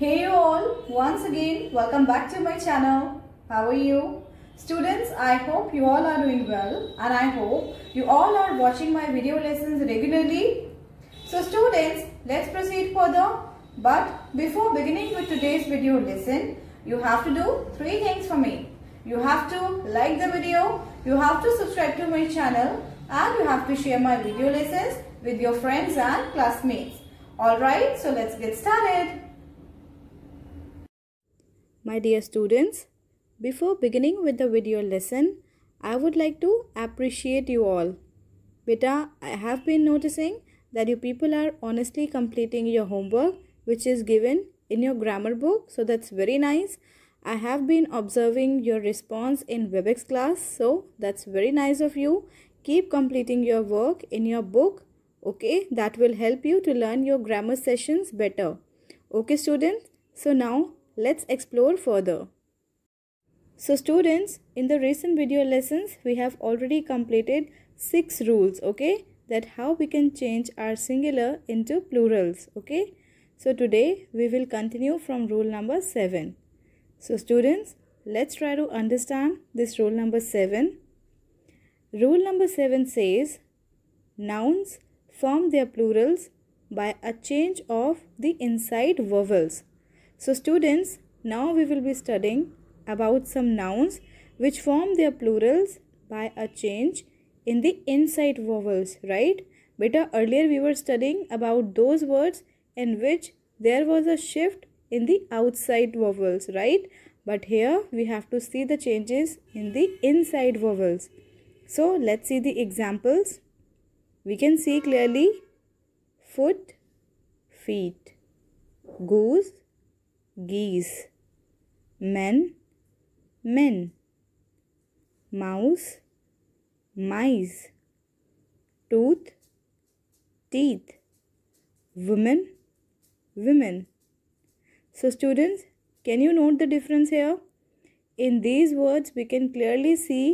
Hey you all, once again welcome back to my channel. How are you? Students, I hope you all are doing well and I hope you all are watching my video lessons regularly. So students, let's proceed further. But before beginning with today's video lesson, you have to do three things for me. You have to like the video, you have to subscribe to my channel and you have to share my video lessons with your friends and classmates. Alright, so let's get started. My dear students, before beginning with the video lesson, I would like to appreciate you all. Beta, I have been noticing that you people are honestly completing your homework which is given in your grammar book. So that's very nice. I have been observing your response in WebEx class. So that's very nice of you. Keep completing your work in your book. Okay, that will help you to learn your grammar sessions better. Okay, students. So now Let's explore further. So students, in the recent video lessons, we have already completed 6 rules, okay? That how we can change our singular into plurals, okay? So today, we will continue from rule number 7. So students, let's try to understand this rule number 7. Rule number 7 says, Nouns form their plurals by a change of the inside vowels so students, now we will be studying about some nouns which form their plurals by a change in the inside vowels, right? Beta, earlier we were studying about those words in which there was a shift in the outside vowels, right? But here we have to see the changes in the inside vowels. So let's see the examples. We can see clearly foot, feet, goose, geese men men mouse mice tooth teeth women women so students can you note the difference here in these words we can clearly see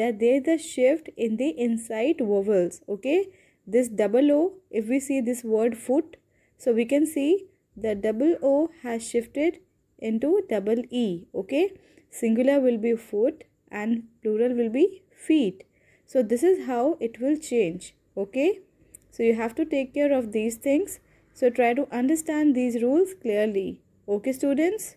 that there is a shift in the inside vowels okay this double o if we see this word foot so we can see the double O has shifted into double E. Okay. Singular will be foot and plural will be feet. So this is how it will change. Okay. So you have to take care of these things. So try to understand these rules clearly. Okay students.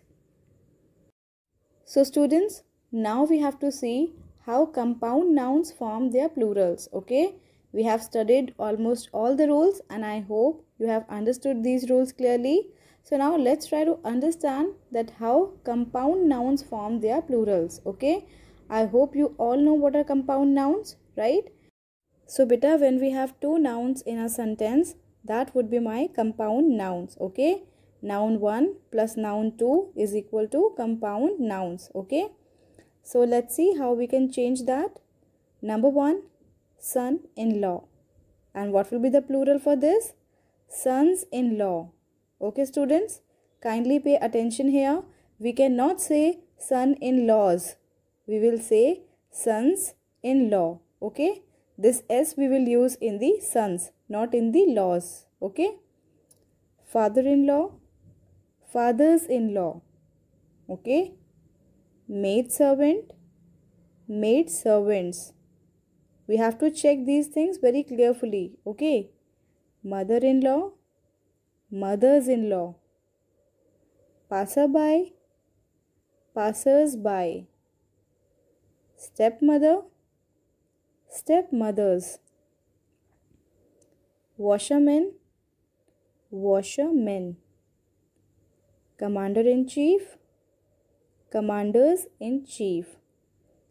So students, now we have to see how compound nouns form their plurals. Okay. We have studied almost all the rules and I hope you have understood these rules clearly. So now let's try to understand that how compound nouns form their plurals. Okay. I hope you all know what are compound nouns, right? So beta when we have two nouns in a sentence, that would be my compound nouns. Okay. Noun 1 plus noun 2 is equal to compound nouns. Okay. So let's see how we can change that. Number 1 son-in-law. And what will be the plural for this? Sons-in-law. Okay students, kindly pay attention here. We cannot say son-in-laws. We will say sons-in-law. Okay. This S we will use in the sons, not in the laws. Okay. Father-in-law, fathers-in-law. Okay. Maid servant, maid servants we have to check these things very carefully. Okay. Mother-in-law. Mothers-in-law. Passerby. Passers-by. Stepmother. Stepmothers. Washerman. Washermen. Commander-in-chief. Commanders-in-chief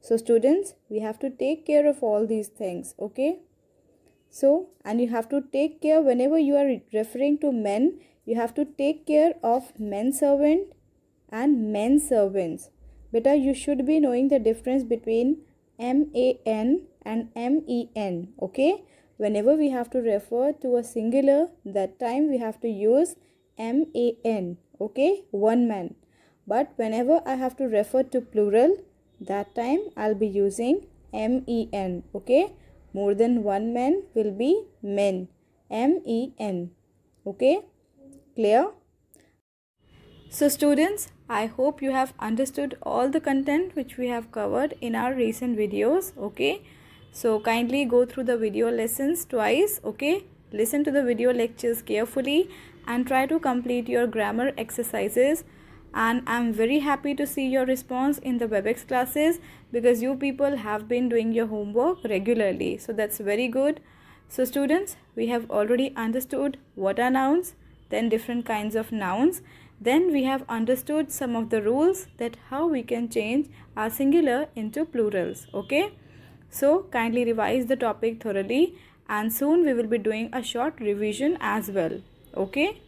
so students, we have to take care of all these things, okay? So, and you have to take care whenever you are referring to men, you have to take care of men servant and men servants. Better you should be knowing the difference between M-A-N and M-E-N, okay? Whenever we have to refer to a singular, that time we have to use M-A-N, okay? One man. But whenever I have to refer to plural, that time I'll be using M-E-N okay more than one man will be men M-E-N okay clear so students I hope you have understood all the content which we have covered in our recent videos okay so kindly go through the video lessons twice okay listen to the video lectures carefully and try to complete your grammar exercises and I'm very happy to see your response in the WebEx classes because you people have been doing your homework regularly. So that's very good. So students, we have already understood what are nouns, then different kinds of nouns. Then we have understood some of the rules that how we can change our singular into plurals. Okay. So kindly revise the topic thoroughly and soon we will be doing a short revision as well. Okay.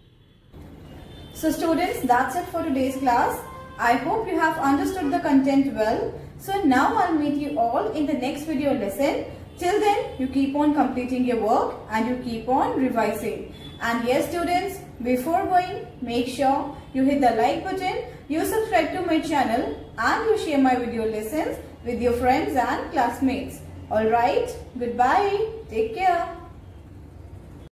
So students, that's it for today's class. I hope you have understood the content well. So now I'll meet you all in the next video lesson. Till then, you keep on completing your work and you keep on revising. And yes students, before going, make sure you hit the like button, you subscribe to my channel and you share my video lessons with your friends and classmates. Alright, goodbye, take care.